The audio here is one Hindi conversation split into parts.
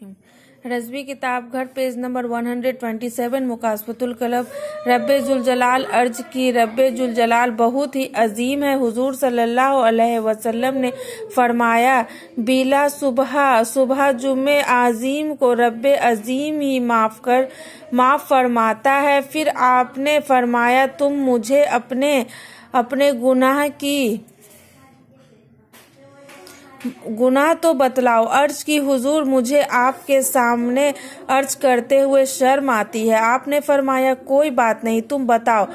सकती हूँ रजबी किताब घर पेज नंबर 127 मुकासफतुल कलब रब जुलजलाल अर्ज की रब जुलजलाल बहुत ही अजीम है हुजूर सल्लल्लाहु अलैहि वसल्लम ने फरमाया बीला सुबह सुबह जुम्मे आजीम को रब अजीम ही माफ कर माफ फरमाता है फिर आपने फरमाया तुम मुझे अपने अपने गुनाह की गुनाह तो बतलाओ अर्ज की हुजूर मुझे आपके सामने अर्ज करते हुए शर्म आती है आपने फरमाया कोई बात नहीं तुम बताओ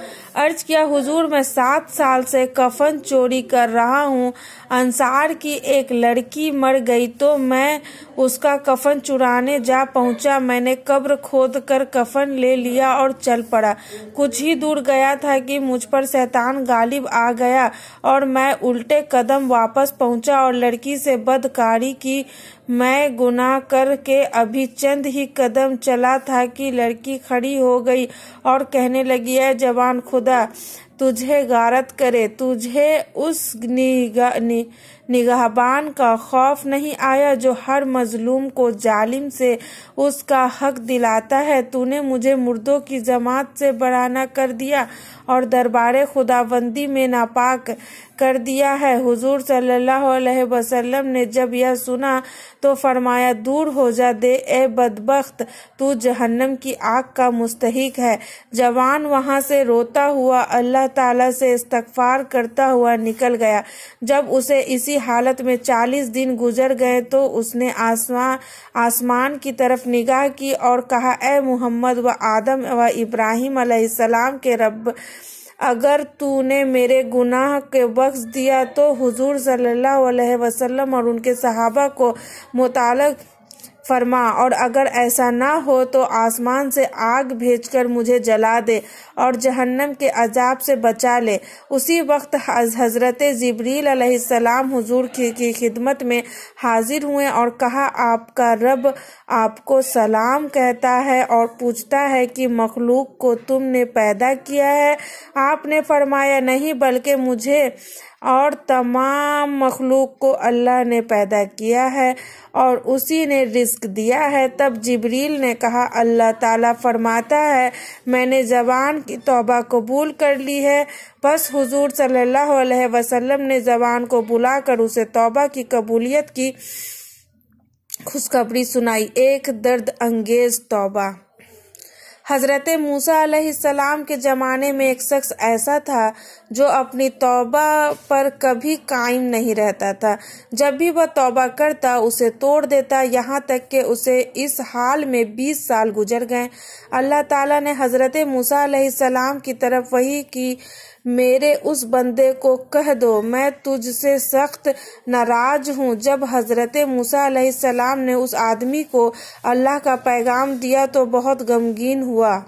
अर्ज किया हुजूर मैं सात साल से कफन चोरी कर रहा हूँ अंसार की एक लड़की मर गई तो मैं उसका कफन चुराने जा पहुंचा मैंने कब्र खोद कर कफन ले लिया और चल पड़ा कुछ ही दूर गया था कि मुझ पर शैतान गालिब आ गया और मैं उल्टे कदम वापस पहुंचा और लड़की की से बदकारी की मैं गुनाह करके अभी चंद ही कदम चला था कि लड़की खड़ी हो गई और कहने लगी है जवान खुदा तुझे गारत करे तुझे उस निगा, नि, निगहबान का खौफ नहीं आया जो हर मजलूम को जालिम से उसका हक दिलाता है तूने मुझे मुर्दों की जमात से बढ़ाना कर दिया और दरबार खुदाबंदी में नापाक कर दिया है हुजूर सल्लल्लाहु अलैहि वसल्लम ने जब यह सुना तो फरमाया दूर हो जा दे ए बदबख्त तू जहन्नम की आग का मुस्तहिक है जवान वहां से रोता हुआ अल्लाह ताला से इस्तगफार करता हुआ निकल गया जब उसे इसी हालत में चालीस दिन गुजर गए तो उसने आसमान आसमान की तरफ निगाह की और कहा ए मोहम्मद व आदम व इब्राहिम अलैहिस्सलाम के रब अगर तूने मेरे गुनाह के बख्श दिया तो हुजूर सल्लल्लाहु अलैहि वसल्लम और उनके सहाबा को मुतालक फरमा और अगर ऐसा ना हो तो आसमान से आग भेजकर मुझे जला दे और जहन्नम के अजाब से बचा ले उसी वक्त हज़रत ज़बरील अलैहिस्सलाम हुजूर की खिदमत में हाजिर हुए और कहा आपका रब आपको सलाम कहता है और पूछता है कि मखलूक को तुमने पैदा किया है आपने फरमाया नहीं बल्कि मुझे और तमाम मखलूक को अल्लाह ने पैदा किया है और उसी ने रिस्क दिया है तब जिब्रील ने कहा अल्लाह ताला फरमाता है मैंने जबान की तोबा कबूल कर ली है बस हुजूर सल्लल्लाहु अलैहि वसल्लम ने जबान को बुलाकर उसे तोबा की कबूलियत की खुशखबरी सुनाई एक दर्द अंगेज तोबा हज़रत मूसा के ज़माने में एक शख्स ऐसा था जो अपनी तौबा पर कभी कायम नहीं रहता था जब भी वह तौबा करता उसे तोड़ देता यहाँ तक कि उसे इस हाल में बीस साल गुजर गए अल्लाह ताला ने हज़रत मूसा की तरफ वही की मेरे उस बंदे को कह दो मैं तुझसे सख्त नाराज हूँ जब हजरत मूसा सलाम ने उस आदमी को अल्लाह का पैगाम दिया तो बहुत गमगीन हुआ